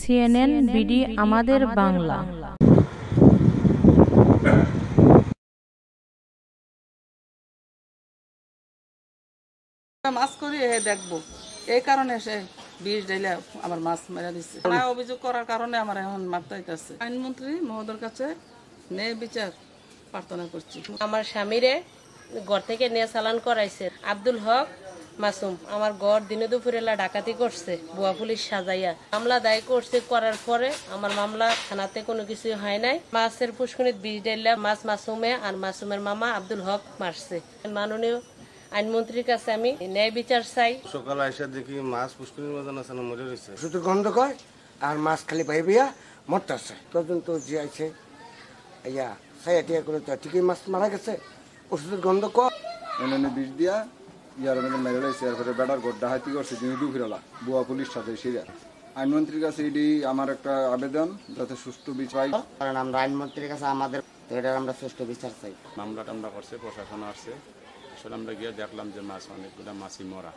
CNN BD আমাদের বাংলা মাছ করি হে দেখবো এই কারণে সে বিষ ডাইলে আমার মাছ মেরা দিচ্ছে অভিযোগ করার কারণে আমার এখন মারতে আইন আইনমন্ত্রী মহোদয়ের কাছে নে বিচার প্রার্থনা করছি আমার স্বামীরে ঘর থেকে নিয়ে চালান করাইছে আব্দুল হক মাসুম আমার ঘর দিনে দুপুরেলা ডাকাতি করছে বুয়া পুলিশ সাজাইয়া মামলা দায় করছে করার পরে আমার মামলা থানাতে কোনো কিছু হয় নাই মাছের পুষ্কনিত বিষ ডাইলা মাছ মাসুমে আর মাসুমের মামা আব্দুল হক মারছে মাননীয় আইনমন্ত্রীর কাছে আমি ন্যায় বিচার চাই সকাল আইসা দেখি মাছ পুষ্করির মতন আছে মজা রয়েছে শুধু গন্ধ কয় আর মাছ খালি পাইবিয়া মরতেছে তদন্ত যে আছে ইয়া সাইয়া টিয়া করে তো ঠিকই মাছ মারা গেছে ওষুধের গন্ধ কয় এনে বিষ দিয়া ইয়ার মধ্যে মেরে লাইছে এরপরে বেটার ঘর ডাহাতি করছে তিনি ডুফিরালা বুয়া পুলিশ সাথে সিরিয়া আইনমন্ত্রীর কাছে এটি আমার একটা আবেদন যাতে সুষ্ঠু বিচার কারণ আমরা আইনমন্ত্রীর কাছে আমাদের এটা আমরা সুষ্ঠু বিচার চাই মামলা টামলা করছে প্রশাসন আসছে আসলে আমরা গিয়ে দেখলাম যে মাছ অনেকগুলো মাছই মরা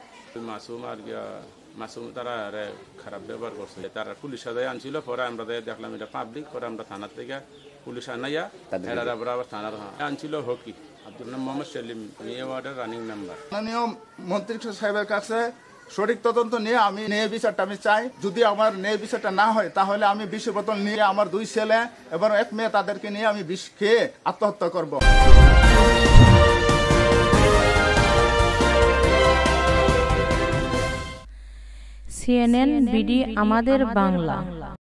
মাসুম আর গিয়া মাসুম তারা আরে খারাপ ব্যবহার করছে তারা পুলিশ সাজায় আনছিল পরে আমরা দেখলাম এটা পাবলিক পরে আমরা থানা থেকে পুলিশ আনাইয়া এরা আবার থানার আনছিল হকি আব্দুল মোহাম্মদ সেলিম নিয়ে ওয়ার্ডের রানিং মেম্বার মাননীয় মন্ত্রী সাহেবের কাছে সঠিক তদন্ত নিয়ে আমি ন্যায় বিচারটা আমি চাই যদি আমার ন্যায় বিচারটা না হয় তাহলে আমি বিষ বোতল নিয়ে আমার দুই ছেলে এবং এক মেয়ে তাদেরকে নিয়ে আমি বিষ খেয়ে আত্মহত্যা করবো সিএনএন বিডি আমাদের বাংলা